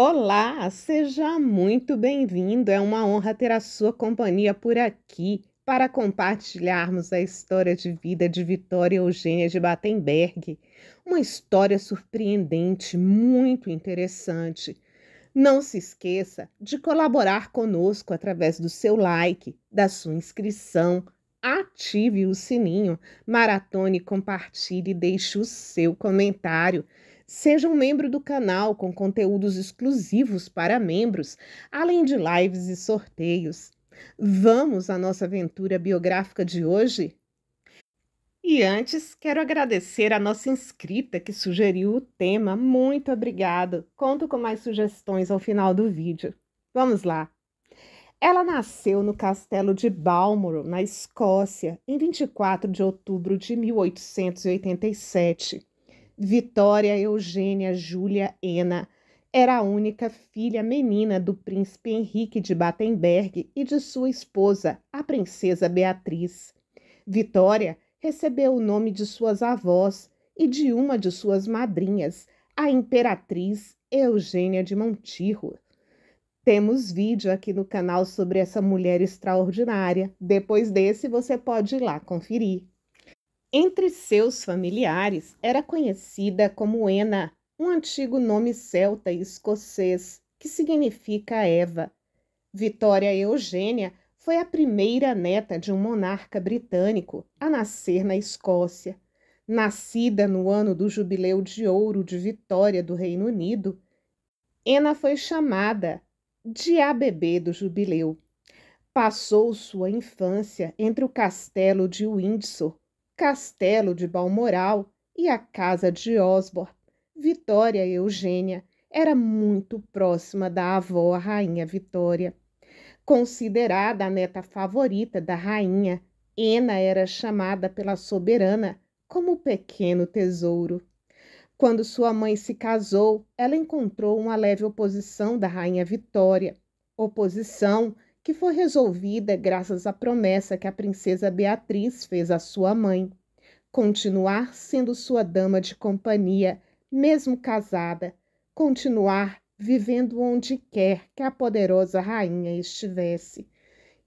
Olá, seja muito bem-vindo. É uma honra ter a sua companhia por aqui para compartilharmos a história de vida de Vitória Eugênia de Battenberg. Uma história surpreendente, muito interessante. Não se esqueça de colaborar conosco através do seu like, da sua inscrição, ative o sininho, maratone, compartilhe e deixe o seu comentário. Seja um membro do canal com conteúdos exclusivos para membros, além de lives e sorteios. Vamos à nossa aventura biográfica de hoje? E antes, quero agradecer a nossa inscrita que sugeriu o tema. Muito obrigado. Conto com mais sugestões ao final do vídeo. Vamos lá. Ela nasceu no castelo de Balmoral, na Escócia, em 24 de outubro de 1887. Vitória Eugênia Júlia Ena era a única filha menina do príncipe Henrique de Battenberg e de sua esposa, a princesa Beatriz. Vitória recebeu o nome de suas avós e de uma de suas madrinhas, a imperatriz Eugênia de Montijo. Temos vídeo aqui no canal sobre essa mulher extraordinária. Depois desse, você pode ir lá conferir. Entre seus familiares era conhecida como Ena, um antigo nome celta e escocês que significa Eva. Vitória Eugênia foi a primeira neta de um monarca britânico a nascer na Escócia. Nascida no ano do Jubileu de Ouro de Vitória do Reino Unido, Ena foi chamada de a bebê do Jubileu. Passou sua infância entre o castelo de Windsor Castelo de Balmoral e a casa de Osborne, Vitória Eugênia era muito próxima da avó, a Rainha Vitória. Considerada a neta favorita da rainha, Ena era chamada pela soberana como o pequeno tesouro. Quando sua mãe se casou, ela encontrou uma leve oposição da rainha Vitória, oposição que foi resolvida graças à promessa que a princesa Beatriz fez à sua mãe continuar sendo sua dama de companhia, mesmo casada, continuar vivendo onde quer que a poderosa rainha estivesse.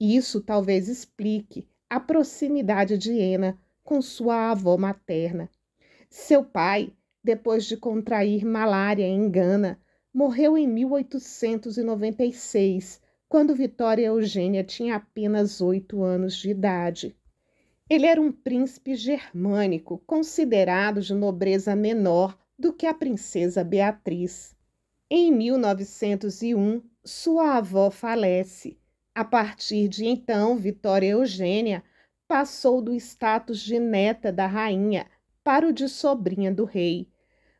Isso talvez explique a proximidade de Ena com sua avó materna. Seu pai, depois de contrair malária em Gana, morreu em 1896, quando Vitória Eugênia tinha apenas oito anos de idade. Ele era um príncipe germânico, considerado de nobreza menor do que a princesa Beatriz. Em 1901, sua avó falece. A partir de então, Vitória Eugênia passou do status de neta da rainha para o de sobrinha do rei.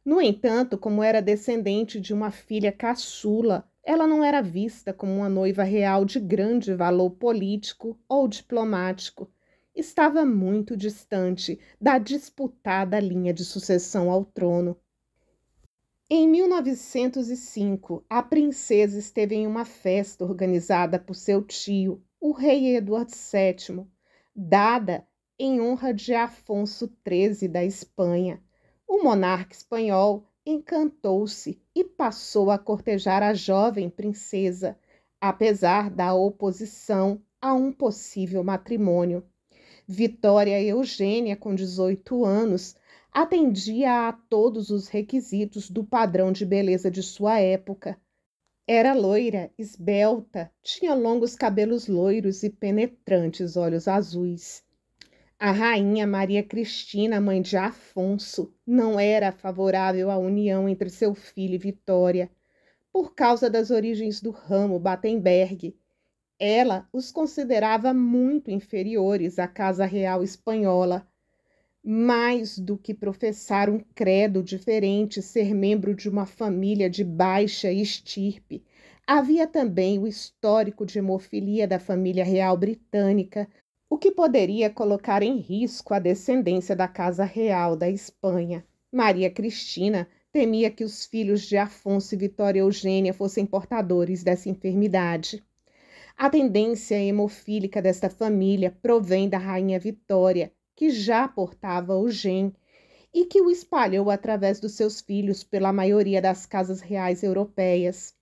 No entanto, como era descendente de uma filha caçula, ela não era vista como uma noiva real de grande valor político ou diplomático, estava muito distante da disputada linha de sucessão ao trono. Em 1905, a princesa esteve em uma festa organizada por seu tio, o rei Eduardo VII, dada em honra de Afonso XIII da Espanha. O monarca espanhol encantou-se e passou a cortejar a jovem princesa, apesar da oposição a um possível matrimônio. Vitória Eugênia, com 18 anos, atendia a todos os requisitos do padrão de beleza de sua época. Era loira, esbelta, tinha longos cabelos loiros e penetrantes olhos azuis. A rainha Maria Cristina, mãe de Afonso, não era favorável à união entre seu filho e Vitória, por causa das origens do ramo Battenberg, ela os considerava muito inferiores à Casa Real Espanhola. Mais do que professar um credo diferente, ser membro de uma família de baixa estirpe, havia também o histórico de hemofilia da família real britânica, o que poderia colocar em risco a descendência da Casa Real da Espanha. Maria Cristina temia que os filhos de Afonso e Vitória Eugênia fossem portadores dessa enfermidade. A tendência hemofílica desta família provém da rainha Vitória, que já portava o gen e que o espalhou através dos seus filhos pela maioria das casas reais europeias.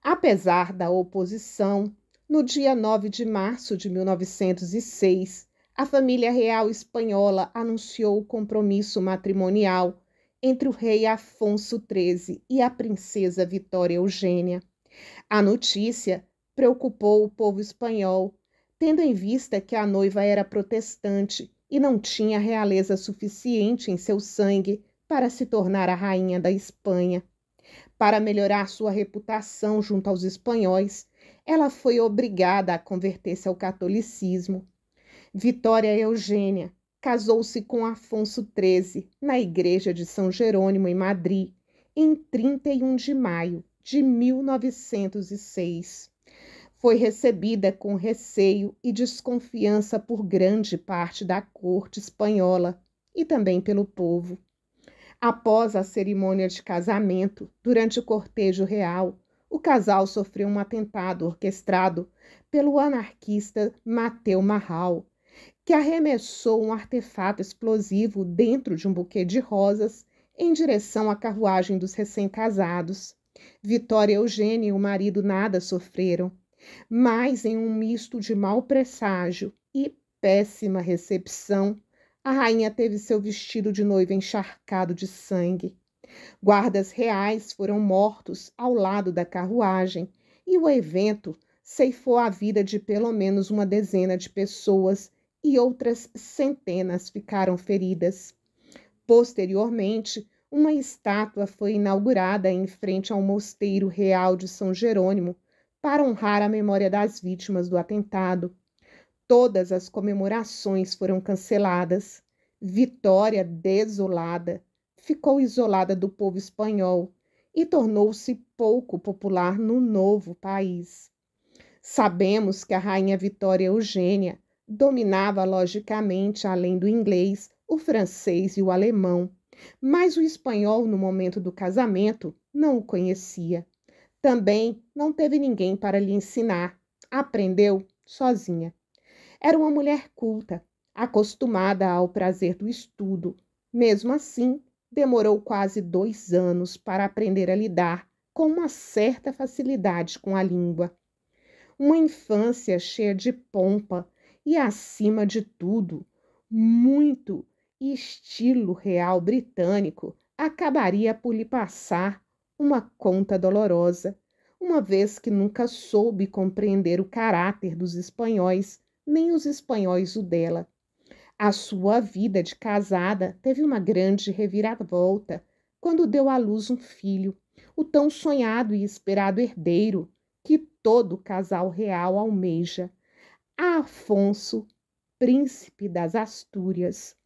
Apesar da oposição, no dia 9 de março de 1906, a família real espanhola anunciou o compromisso matrimonial entre o rei Afonso XIII e a princesa Vitória Eugênia. A notícia preocupou o povo espanhol, tendo em vista que a noiva era protestante e não tinha realeza suficiente em seu sangue para se tornar a rainha da Espanha. Para melhorar sua reputação junto aos espanhóis, ela foi obrigada a converter-se ao catolicismo. Vitória Eugênia casou-se com Afonso XIII na igreja de São Jerônimo em Madrid em 31 de maio de 1906. Foi recebida com receio e desconfiança por grande parte da corte espanhola e também pelo povo. Após a cerimônia de casamento, durante o cortejo real, o casal sofreu um atentado orquestrado pelo anarquista Mateu Marral, que arremessou um artefato explosivo dentro de um buquê de rosas em direção à carruagem dos recém-casados. Vitória Eugênia e o marido nada sofreram, mas em um misto de mau presságio e péssima recepção, a rainha teve seu vestido de noiva encharcado de sangue. Guardas reais foram mortos ao lado da carruagem e o evento ceifou a vida de pelo menos uma dezena de pessoas e outras centenas ficaram feridas. Posteriormente, uma estátua foi inaugurada em frente ao Mosteiro Real de São Jerônimo, para honrar a memória das vítimas do atentado. Todas as comemorações foram canceladas. Vitória, desolada, ficou isolada do povo espanhol e tornou-se pouco popular no novo país. Sabemos que a rainha Vitória Eugênia dominava logicamente, além do inglês, o francês e o alemão, mas o espanhol, no momento do casamento, não o conhecia. Também não teve ninguém para lhe ensinar, aprendeu sozinha. Era uma mulher culta, acostumada ao prazer do estudo. Mesmo assim, demorou quase dois anos para aprender a lidar com uma certa facilidade com a língua. Uma infância cheia de pompa e, acima de tudo, muito estilo real britânico acabaria por lhe passar uma conta dolorosa, uma vez que nunca soube compreender o caráter dos espanhóis, nem os espanhóis o dela. A sua vida de casada teve uma grande reviravolta quando deu à luz um filho, o tão sonhado e esperado herdeiro que todo casal real almeja, Afonso, príncipe das Astúrias.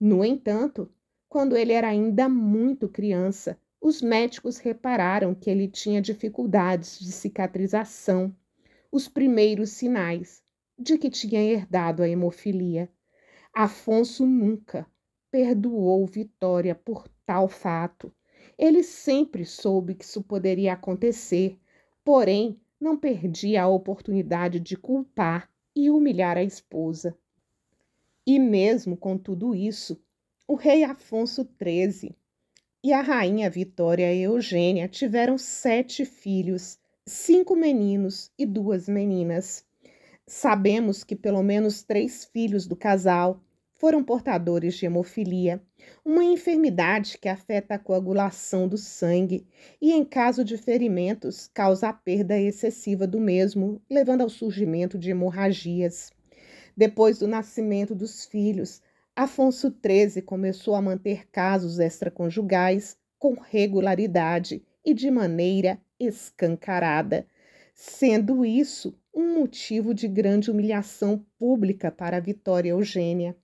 No entanto, quando ele era ainda muito criança, os médicos repararam que ele tinha dificuldades de cicatrização, os primeiros sinais de que tinha herdado a hemofilia. Afonso nunca perdoou Vitória por tal fato. Ele sempre soube que isso poderia acontecer, porém não perdia a oportunidade de culpar e humilhar a esposa. E mesmo com tudo isso, o rei Afonso XIII e a rainha Vitória Eugênia tiveram sete filhos, cinco meninos e duas meninas. Sabemos que pelo menos três filhos do casal foram portadores de hemofilia, uma enfermidade que afeta a coagulação do sangue e, em caso de ferimentos, causa a perda excessiva do mesmo, levando ao surgimento de hemorragias. Depois do nascimento dos filhos, Afonso XIII começou a manter casos extraconjugais com regularidade e de maneira escancarada, sendo isso um motivo de grande humilhação pública para Vitória Eugênia.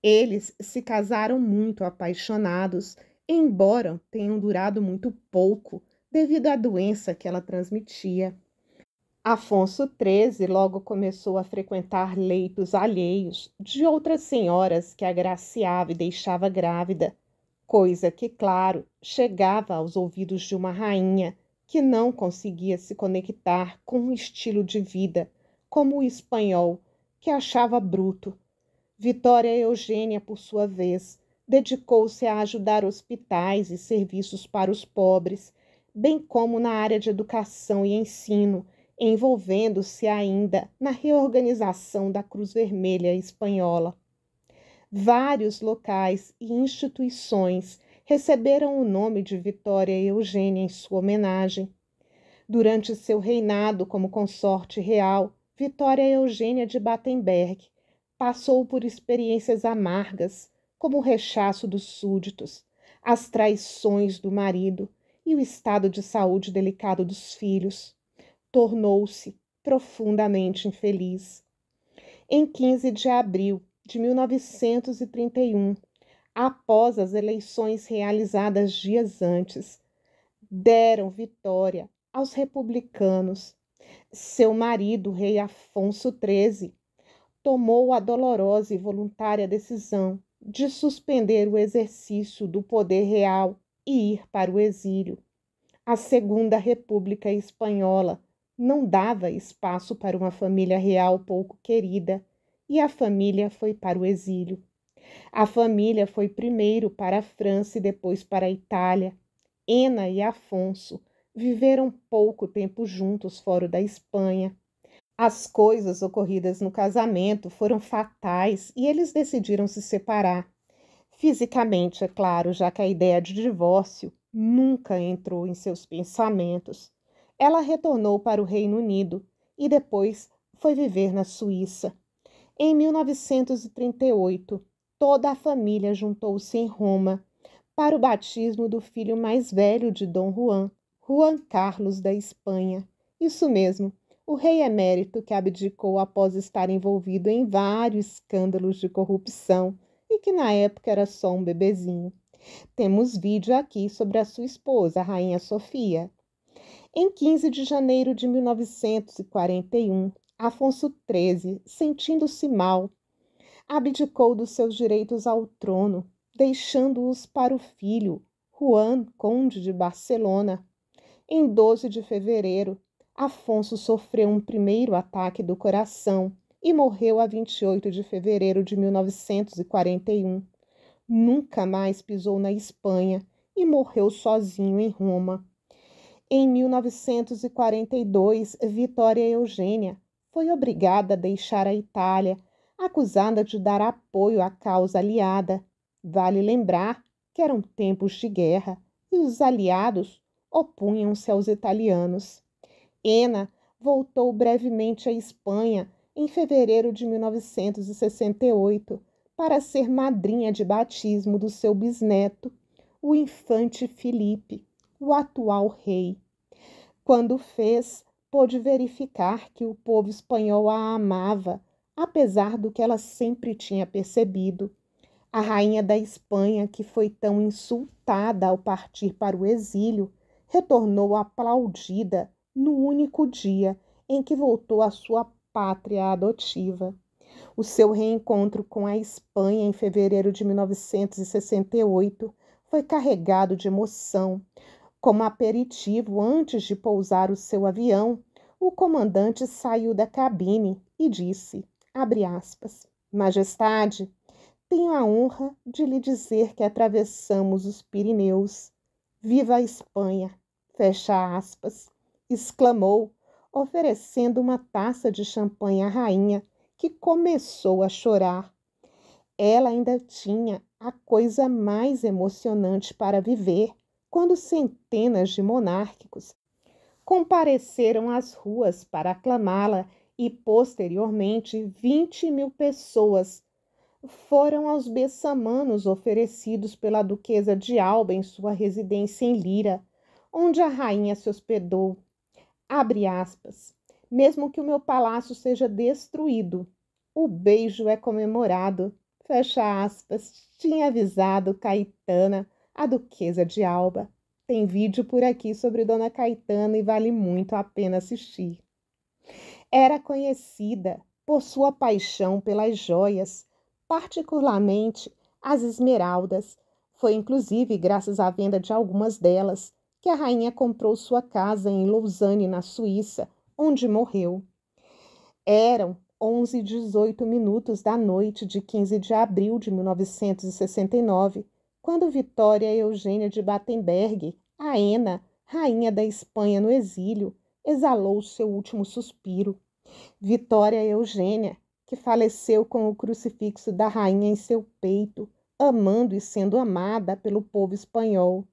Eles se casaram muito apaixonados, embora tenham durado muito pouco devido à doença que ela transmitia. Afonso XIII logo começou a frequentar leitos alheios de outras senhoras que agraciava e deixava grávida, coisa que, claro, chegava aos ouvidos de uma rainha que não conseguia se conectar com um estilo de vida como o espanhol, que achava bruto. Vitória Eugênia, por sua vez, dedicou-se a ajudar hospitais e serviços para os pobres, bem como na área de educação e ensino envolvendo-se ainda na reorganização da Cruz Vermelha Espanhola. Vários locais e instituições receberam o nome de Vitória Eugênia em sua homenagem. Durante seu reinado como consorte real, Vitória Eugênia de Battenberg passou por experiências amargas, como o rechaço dos súditos, as traições do marido e o estado de saúde delicado dos filhos tornou-se profundamente infeliz. Em 15 de abril de 1931, após as eleições realizadas dias antes, deram vitória aos republicanos. Seu marido, rei Afonso XIII, tomou a dolorosa e voluntária decisão de suspender o exercício do poder real e ir para o exílio. A Segunda República Espanhola não dava espaço para uma família real pouco querida, e a família foi para o exílio. A família foi primeiro para a França e depois para a Itália. Ena e Afonso viveram pouco tempo juntos fora da Espanha. As coisas ocorridas no casamento foram fatais e eles decidiram se separar. Fisicamente, é claro, já que a ideia de divórcio nunca entrou em seus pensamentos ela retornou para o Reino Unido e depois foi viver na Suíça. Em 1938, toda a família juntou-se em Roma para o batismo do filho mais velho de Dom Juan, Juan Carlos da Espanha. Isso mesmo, o rei emérito que abdicou após estar envolvido em vários escândalos de corrupção e que na época era só um bebezinho. Temos vídeo aqui sobre a sua esposa, a rainha Sofia, em 15 de janeiro de 1941, Afonso XIII, sentindo-se mal, abdicou dos seus direitos ao trono, deixando-os para o filho, Juan Conde de Barcelona. Em 12 de fevereiro, Afonso sofreu um primeiro ataque do coração e morreu a 28 de fevereiro de 1941. Nunca mais pisou na Espanha e morreu sozinho em Roma. Em 1942, Vitória Eugênia foi obrigada a deixar a Itália, acusada de dar apoio à causa aliada. Vale lembrar que eram tempos de guerra e os aliados opunham-se aos italianos. Ena voltou brevemente à Espanha em fevereiro de 1968 para ser madrinha de batismo do seu bisneto, o infante Felipe o atual rei. Quando fez, pôde verificar que o povo espanhol a amava, apesar do que ela sempre tinha percebido. A rainha da Espanha, que foi tão insultada ao partir para o exílio, retornou aplaudida no único dia em que voltou à sua pátria adotiva. O seu reencontro com a Espanha em fevereiro de 1968 foi carregado de emoção, como aperitivo antes de pousar o seu avião, o comandante saiu da cabine e disse, aspas, Majestade, tenho a honra de lhe dizer que atravessamos os Pirineus. Viva a Espanha! Fecha aspas, exclamou, oferecendo uma taça de champanhe à rainha, que começou a chorar. Ela ainda tinha a coisa mais emocionante para viver, quando centenas de monárquicos compareceram às ruas para aclamá-la e, posteriormente, 20 mil pessoas foram aos beçamanos oferecidos pela duquesa de Alba em sua residência em Lira, onde a rainha se hospedou. Abre aspas. Mesmo que o meu palácio seja destruído, o beijo é comemorado. Fecha aspas. Tinha avisado Caetana a Duquesa de Alba. Tem vídeo por aqui sobre Dona Caetana e vale muito a pena assistir. Era conhecida por sua paixão pelas joias, particularmente as esmeraldas. Foi inclusive graças à venda de algumas delas que a rainha comprou sua casa em Lausanne, na Suíça, onde morreu. Eram 11 e 18 minutos da noite de 15 de abril de 1969, quando Vitória Eugênia de Battenberg, a Ena, rainha da Espanha no exílio, exalou seu último suspiro. Vitória Eugênia, que faleceu com o crucifixo da rainha em seu peito, amando e sendo amada pelo povo espanhol.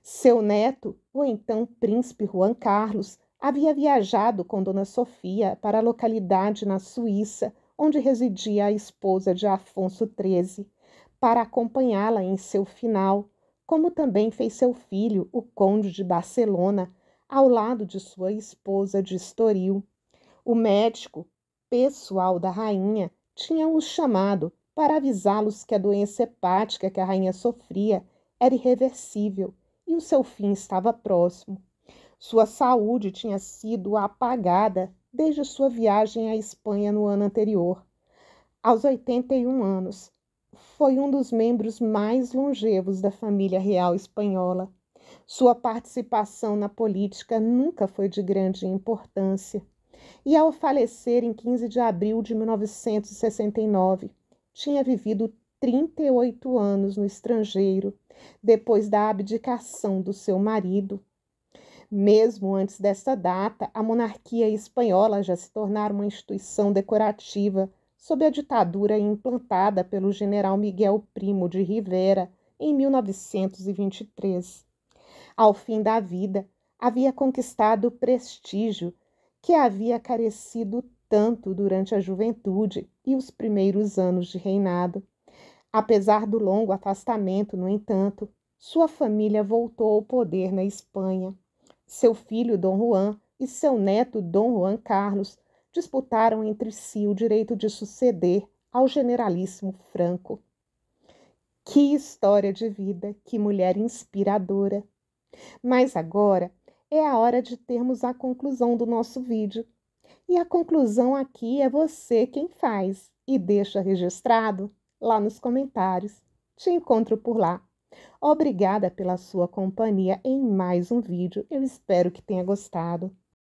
Seu neto, o então príncipe Juan Carlos, havia viajado com Dona Sofia para a localidade na Suíça onde residia a esposa de Afonso XIII, para acompanhá-la em seu final, como também fez seu filho, o Conde de Barcelona, ao lado de sua esposa de Estoril. O médico pessoal da rainha tinha-os chamado para avisá-los que a doença hepática que a rainha sofria era irreversível e o seu fim estava próximo. Sua saúde tinha sido apagada desde sua viagem à Espanha no ano anterior. Aos 81 anos, foi um dos membros mais longevos da família real espanhola. Sua participação na política nunca foi de grande importância. E ao falecer em 15 de abril de 1969, tinha vivido 38 anos no estrangeiro, depois da abdicação do seu marido. Mesmo antes dessa data, a monarquia espanhola já se tornara uma instituição decorativa sob a ditadura implantada pelo general Miguel Primo de Rivera em 1923. Ao fim da vida, havia conquistado o prestígio que havia carecido tanto durante a juventude e os primeiros anos de reinado. Apesar do longo afastamento, no entanto, sua família voltou ao poder na Espanha. Seu filho Dom Juan e seu neto Dom Juan Carlos disputaram entre si o direito de suceder ao generalíssimo Franco. Que história de vida, que mulher inspiradora! Mas agora é a hora de termos a conclusão do nosso vídeo. E a conclusão aqui é você quem faz e deixa registrado lá nos comentários. Te encontro por lá. Obrigada pela sua companhia em mais um vídeo. Eu espero que tenha gostado.